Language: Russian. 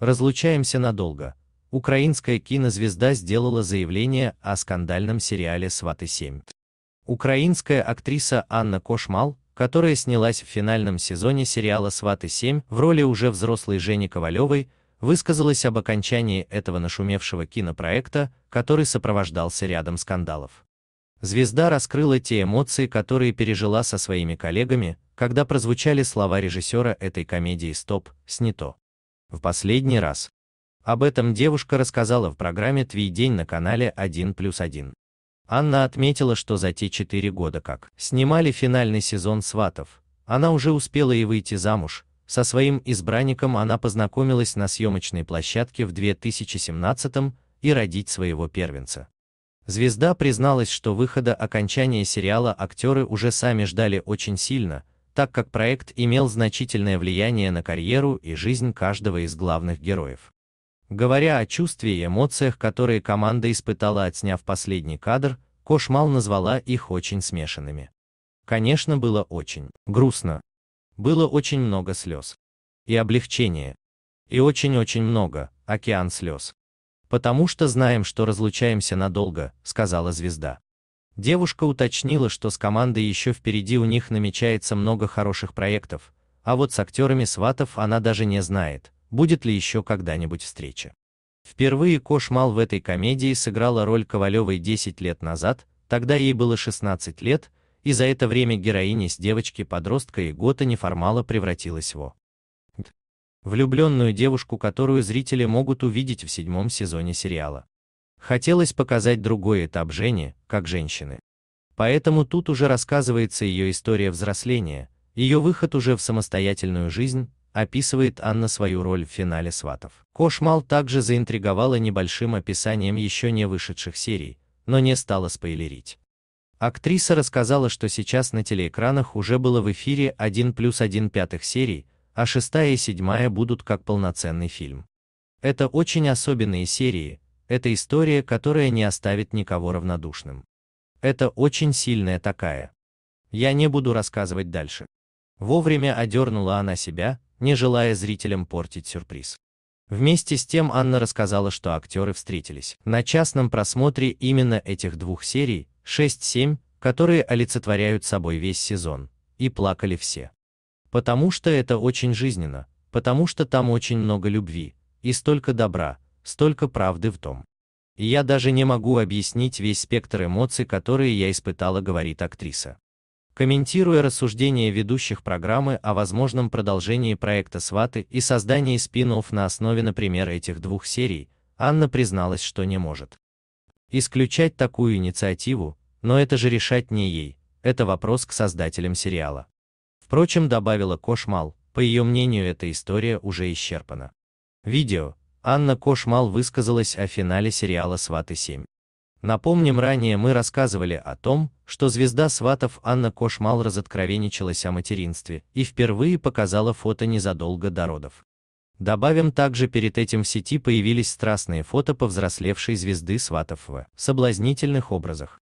Разлучаемся надолго. Украинская кинозвезда сделала заявление о скандальном сериале «Сваты-7». Украинская актриса Анна Кошмал, которая снялась в финальном сезоне сериала «Сваты-7» в роли уже взрослой Жени Ковалевой, высказалась об окончании этого нашумевшего кинопроекта, который сопровождался рядом скандалов. Звезда раскрыла те эмоции, которые пережила со своими коллегами, когда прозвучали слова режиссера этой комедии «Стоп, снято» в последний раз. Об этом девушка рассказала в программе «Твий день» на канале 1 плюс 1. Анна отметила, что за те четыре года как снимали финальный сезон «Сватов», она уже успела и выйти замуж, со своим избранником она познакомилась на съемочной площадке в 2017 и родить своего первенца. Звезда призналась, что выхода окончания сериала актеры уже сами ждали очень сильно, так как проект имел значительное влияние на карьеру и жизнь каждого из главных героев. Говоря о чувстве и эмоциях, которые команда испытала, отсняв последний кадр, Кошмал назвала их очень смешанными. Конечно, было очень грустно. Было очень много слез. И облегчение. И очень-очень много, океан слез. Потому что знаем, что разлучаемся надолго, сказала звезда. Девушка уточнила, что с командой еще впереди у них намечается много хороших проектов, а вот с актерами Сватов она даже не знает, будет ли еще когда-нибудь встреча. Впервые Кошмал в этой комедии сыграла роль Ковалевой 10 лет назад, тогда ей было 16 лет, и за это время героиня с девочки-подростка и Гота неформала превратилась во влюбленную девушку, которую зрители могут увидеть в седьмом сезоне сериала. Хотелось показать другой этап Жени, как женщины. Поэтому тут уже рассказывается ее история взросления, ее выход уже в самостоятельную жизнь, описывает Анна свою роль в финале «Сватов». Кошмал также заинтриговала небольшим описанием еще не вышедших серий, но не стала спойлерить. Актриса рассказала, что сейчас на телеэкранах уже было в эфире 1 плюс 1 пятых серий, а шестая и седьмая будут как полноценный фильм. Это очень особенные серии, это история, которая не оставит никого равнодушным. Это очень сильная такая. Я не буду рассказывать дальше. Вовремя одернула она себя, не желая зрителям портить сюрприз. Вместе с тем Анна рассказала, что актеры встретились на частном просмотре именно этих двух серий, 6-7, которые олицетворяют собой весь сезон, и плакали все. Потому что это очень жизненно, потому что там очень много любви, и столько добра, столько правды в том. я даже не могу объяснить весь спектр эмоций, которые я испытала, говорит актриса. Комментируя рассуждения ведущих программы о возможном продолжении проекта «Сваты» и создании спин на основе, например, этих двух серий, Анна призналась, что не может. Исключать такую инициативу, но это же решать не ей, это вопрос к создателям сериала. Впрочем, добавила Кошмал, по ее мнению эта история уже исчерпана. Видео, Анна Кошмал высказалась о финале сериала «Сваты-7». Напомним, ранее мы рассказывали о том, что звезда «Сватов» Анна Кошмал разоткровенничалась о материнстве и впервые показала фото незадолго до родов. Добавим также, перед этим в сети появились страстные фото повзрослевшей звезды «Сватов» в соблазнительных образах.